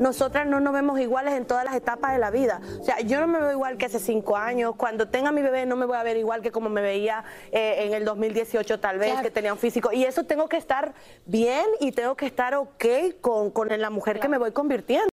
Nosotras no nos vemos iguales en todas las etapas de la vida. O sea, yo no me veo igual que hace cinco años. Cuando tenga mi bebé no me voy a ver igual que como me veía eh, en el 2018 tal vez, que tenía un físico. Y eso tengo que estar bien y tengo que estar ok con, con la mujer que me voy convirtiendo.